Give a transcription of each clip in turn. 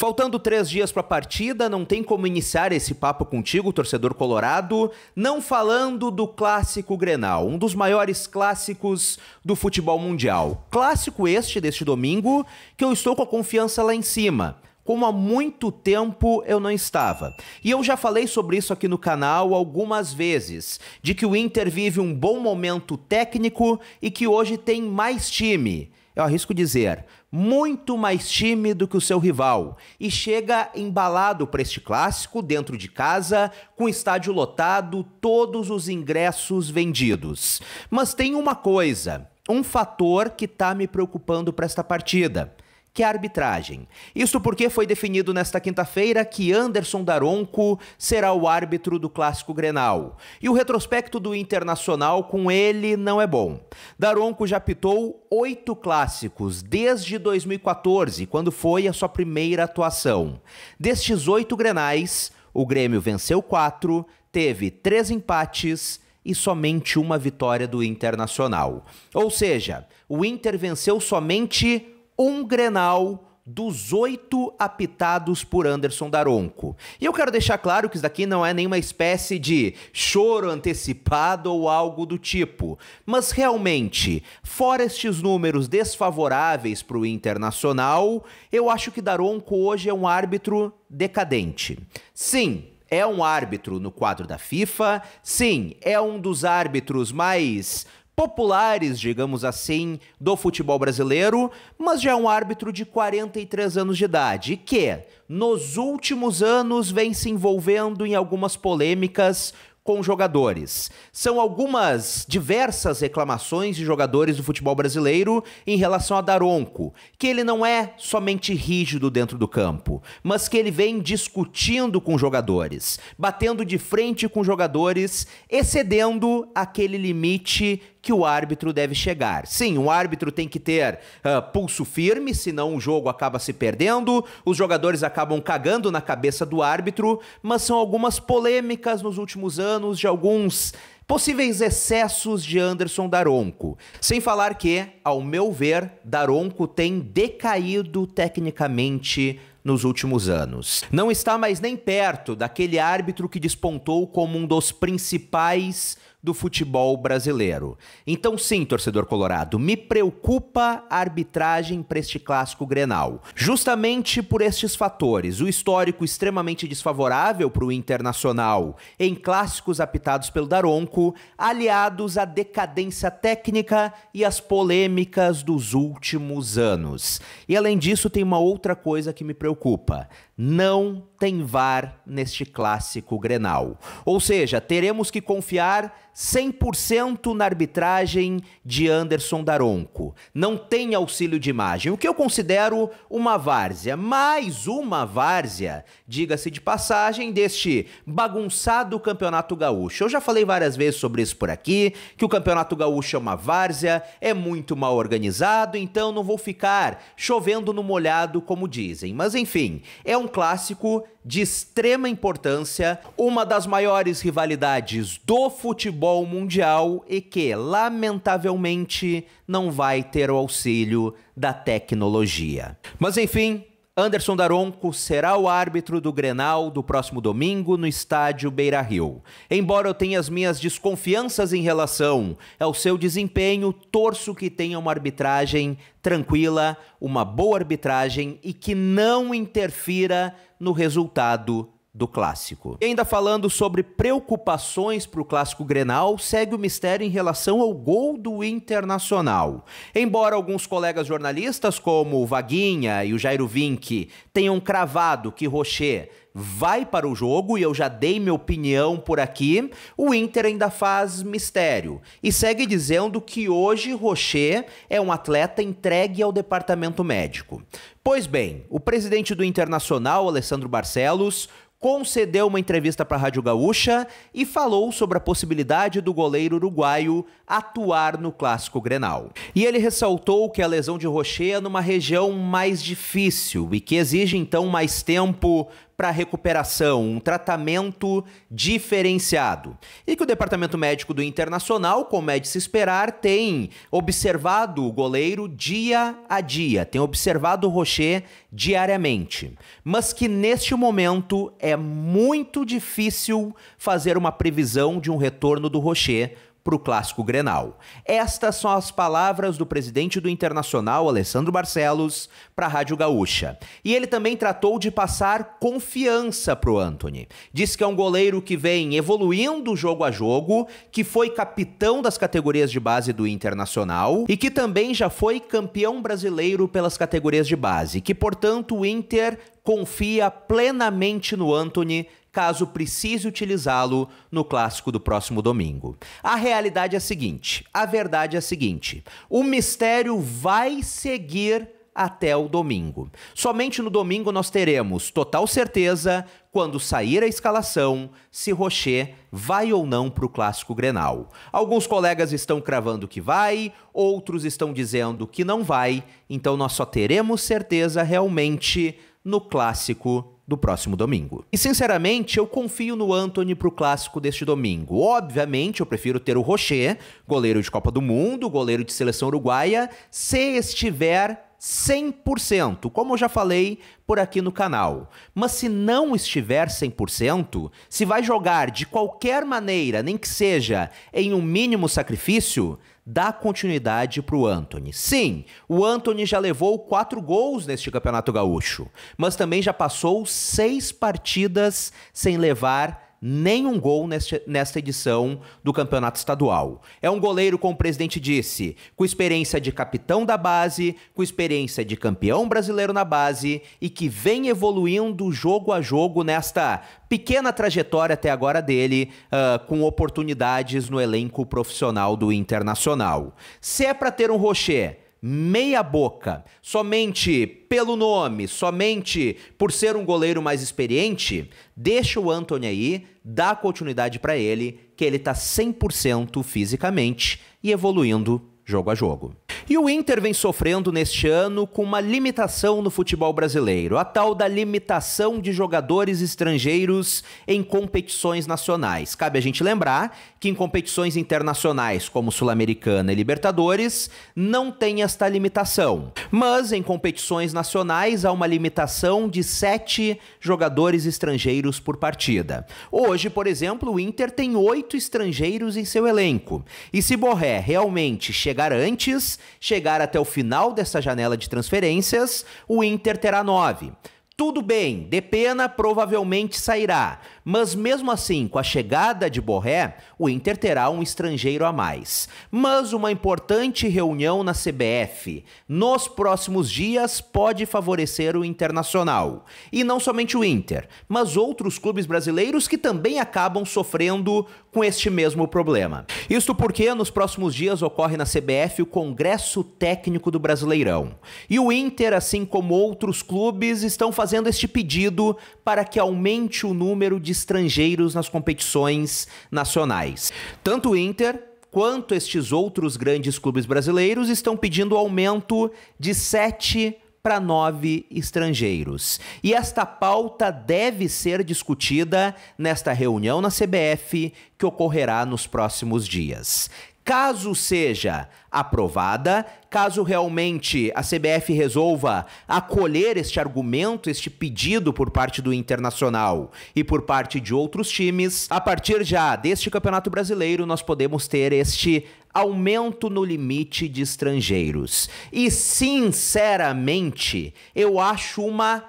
Faltando três dias para a partida, não tem como iniciar esse papo contigo, torcedor colorado, não falando do clássico Grenal, um dos maiores clássicos do futebol mundial. Clássico este deste domingo, que eu estou com a confiança lá em cima como há muito tempo eu não estava. E eu já falei sobre isso aqui no canal algumas vezes, de que o Inter vive um bom momento técnico e que hoje tem mais time eu arrisco dizer, muito mais tímido que o seu rival e chega embalado para este clássico dentro de casa, com o estádio lotado, todos os ingressos vendidos. Mas tem uma coisa, um fator que está me preocupando para esta partida que a arbitragem. Isso porque foi definido nesta quinta-feira que Anderson Daronco será o árbitro do Clássico Grenal. E o retrospecto do Internacional com ele não é bom. Daronco já pitou oito clássicos desde 2014, quando foi a sua primeira atuação. Destes oito Grenais, o Grêmio venceu quatro, teve três empates e somente uma vitória do Internacional. Ou seja, o Inter venceu somente um Grenal dos oito apitados por Anderson Daronco. E eu quero deixar claro que isso daqui não é nenhuma espécie de choro antecipado ou algo do tipo. Mas realmente, fora estes números desfavoráveis para o internacional, eu acho que Daronco hoje é um árbitro decadente. Sim, é um árbitro no quadro da FIFA, sim, é um dos árbitros mais populares, digamos assim, do futebol brasileiro, mas já é um árbitro de 43 anos de idade que, nos últimos anos, vem se envolvendo em algumas polêmicas com jogadores. São algumas diversas reclamações de jogadores do futebol brasileiro em relação a Daronco, que ele não é somente rígido dentro do campo, mas que ele vem discutindo com jogadores, batendo de frente com jogadores, excedendo aquele limite que o árbitro deve chegar. Sim, o árbitro tem que ter uh, pulso firme, senão o jogo acaba se perdendo, os jogadores acabam cagando na cabeça do árbitro, mas são algumas polêmicas nos últimos anos de alguns possíveis excessos de Anderson Daronco. Sem falar que, ao meu ver, Daronco tem decaído tecnicamente nos últimos anos. Não está mais nem perto daquele árbitro que despontou como um dos principais do futebol brasileiro. Então, sim, torcedor colorado, me preocupa a arbitragem para este clássico grenal. Justamente por estes fatores, o histórico extremamente desfavorável para o internacional em clássicos apitados pelo Daronco, aliados à decadência técnica e às polêmicas dos últimos anos. E além disso, tem uma outra coisa que me preocupa preocupa não tem VAR neste clássico Grenal. Ou seja, teremos que confiar 100% na arbitragem de Anderson Daronco. Não tem auxílio de imagem, o que eu considero uma várzea, mais uma várzea, diga-se de passagem, deste bagunçado Campeonato Gaúcho. Eu já falei várias vezes sobre isso por aqui, que o Campeonato Gaúcho é uma várzea, é muito mal organizado, então não vou ficar chovendo no molhado como dizem. Mas enfim, é um clássico de extrema importância, uma das maiores rivalidades do futebol mundial e que, lamentavelmente, não vai ter o auxílio da tecnologia. Mas enfim, Anderson Daronco será o árbitro do Grenal do próximo domingo no estádio Beira Rio. Embora eu tenha as minhas desconfianças em relação ao seu desempenho, torço que tenha uma arbitragem tranquila, uma boa arbitragem e que não interfira no resultado do clássico. E ainda falando sobre preocupações para o clássico Grenal, segue o mistério em relação ao gol do Internacional. Embora alguns colegas jornalistas, como o Vaguinha e o Jairo Vinck, tenham cravado que Rocher vai para o jogo e eu já dei minha opinião por aqui, o Inter ainda faz mistério e segue dizendo que hoje Rocher é um atleta entregue ao departamento médico. Pois bem, o presidente do Internacional, Alessandro Barcelos, concedeu uma entrevista para a Rádio Gaúcha e falou sobre a possibilidade do goleiro uruguaio atuar no Clássico Grenal. E ele ressaltou que a lesão de Rocher é numa região mais difícil e que exige então mais tempo para recuperação, um tratamento diferenciado. E que o Departamento Médico do Internacional, como é de se esperar, tem observado o goleiro dia a dia, tem observado o Rocher diariamente. Mas que neste momento é muito difícil fazer uma previsão de um retorno do Rocher para o clássico Grenal. Estas são as palavras do presidente do Internacional, Alessandro Barcelos, para a Rádio Gaúcha. E ele também tratou de passar confiança para o Anthony. Diz que é um goleiro que vem evoluindo jogo a jogo, que foi capitão das categorias de base do Internacional e que também já foi campeão brasileiro pelas categorias de base, que portanto o Inter confia plenamente no Anthony caso precise utilizá-lo no clássico do próximo domingo. A realidade é a seguinte, a verdade é a seguinte: o mistério vai seguir até o domingo. Somente no domingo nós teremos total certeza quando sair a escalação, se Rocher vai ou não para o clássico Grenal. Alguns colegas estão cravando que vai, outros estão dizendo que não vai, então nós só teremos certeza realmente no clássico do próximo domingo. E sinceramente, eu confio no Anthony pro clássico deste domingo. Obviamente, eu prefiro ter o Rocher, goleiro de Copa do Mundo, goleiro de seleção uruguaia, se estiver 100%, como eu já falei por aqui no canal. Mas se não estiver 100%, se vai jogar de qualquer maneira, nem que seja em um mínimo sacrifício, dá continuidade para o Anthony. Sim, o Anthony já levou quatro gols neste Campeonato Gaúcho, mas também já passou seis partidas sem levar nenhum gol nesta edição do Campeonato Estadual. É um goleiro, como o presidente disse, com experiência de capitão da base, com experiência de campeão brasileiro na base e que vem evoluindo jogo a jogo nesta pequena trajetória até agora dele, uh, com oportunidades no elenco profissional do Internacional. Se é para ter um Rocher meia boca, somente pelo nome, somente por ser um goleiro mais experiente, deixa o Anthony aí, dá continuidade para ele, que ele tá 100% fisicamente e evoluindo jogo a jogo. E o Inter vem sofrendo neste ano com uma limitação no futebol brasileiro, a tal da limitação de jogadores estrangeiros em competições nacionais. Cabe a gente lembrar que em competições internacionais como Sul-Americana e Libertadores não tem esta limitação. Mas em competições nacionais há uma limitação de sete jogadores estrangeiros por partida. Hoje, por exemplo, o Inter tem oito estrangeiros em seu elenco. E se Borré realmente chegar antes, chegar até o final dessa janela de transferências, o Inter terá nove. Tudo bem, pena provavelmente sairá, mas mesmo assim, com a chegada de Borré, o Inter terá um estrangeiro a mais. Mas uma importante reunião na CBF nos próximos dias pode favorecer o Internacional. E não somente o Inter, mas outros clubes brasileiros que também acabam sofrendo com este mesmo problema. Isto porque nos próximos dias ocorre na CBF o Congresso Técnico do Brasileirão. E o Inter, assim como outros clubes, estão fazendo este pedido para que aumente o número de estrangeiros nas competições nacionais. Tanto o Inter quanto estes outros grandes clubes brasileiros estão pedindo aumento de 7 para nove estrangeiros. E esta pauta deve ser discutida nesta reunião na CBF que ocorrerá nos próximos dias. Caso seja aprovada, caso realmente a CBF resolva acolher este argumento, este pedido por parte do Internacional e por parte de outros times, a partir já deste Campeonato Brasileiro nós podemos ter este aumento no limite de estrangeiros. E sinceramente, eu acho uma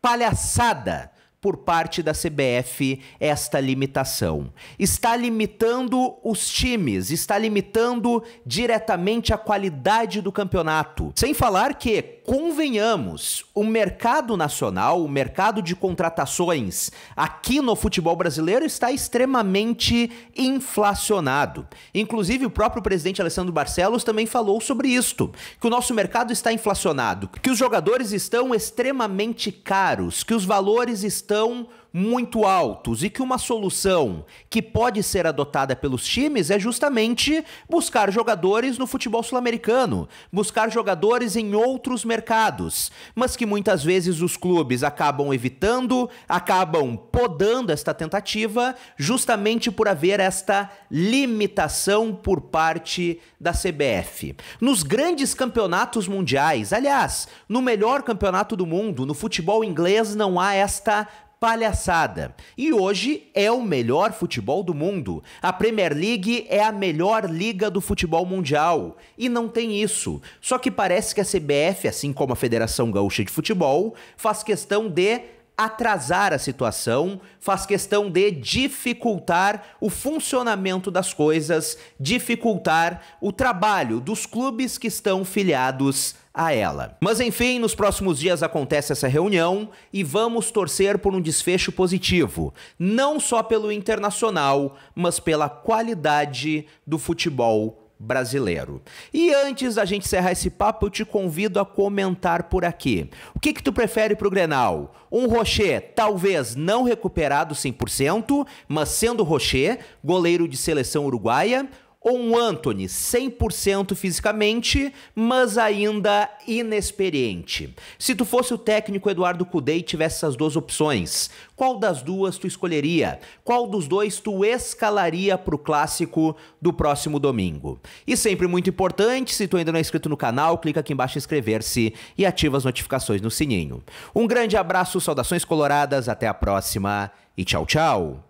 palhaçada por parte da CBF esta limitação. Está limitando os times, está limitando diretamente a qualidade do campeonato. Sem falar que convenhamos, o mercado nacional, o mercado de contratações aqui no futebol brasileiro está extremamente inflacionado. Inclusive, o próprio presidente Alessandro Barcelos também falou sobre isto: que o nosso mercado está inflacionado, que os jogadores estão extremamente caros, que os valores estão muito altos e que uma solução que pode ser adotada pelos times é justamente buscar jogadores no futebol sul-americano, buscar jogadores em outros mercados, mas que muitas vezes os clubes acabam evitando, acabam podando esta tentativa, justamente por haver esta limitação por parte da CBF. Nos grandes campeonatos mundiais, aliás, no melhor campeonato do mundo, no futebol inglês não há esta palhaçada. E hoje é o melhor futebol do mundo. A Premier League é a melhor liga do futebol mundial. E não tem isso. Só que parece que a CBF, assim como a Federação Gaúcha de Futebol, faz questão de atrasar a situação, faz questão de dificultar o funcionamento das coisas, dificultar o trabalho dos clubes que estão filiados a ela. Mas enfim, nos próximos dias acontece essa reunião e vamos torcer por um desfecho positivo, não só pelo internacional, mas pela qualidade do futebol brasileiro. E antes da gente encerrar esse papo, eu te convido a comentar por aqui. O que que tu prefere pro Grenal? Um Rocher, talvez não recuperado 100%, mas sendo Rocher, goleiro de seleção uruguaia, ou um Anthony 100% fisicamente, mas ainda inexperiente. Se tu fosse o técnico Eduardo Cudê e tivesse essas duas opções, qual das duas tu escolheria? Qual dos dois tu escalaria pro clássico do próximo domingo? E sempre muito importante, se tu ainda não é inscrito no canal, clica aqui embaixo em inscrever-se e ativa as notificações no sininho. Um grande abraço, saudações coloradas, até a próxima e tchau, tchau.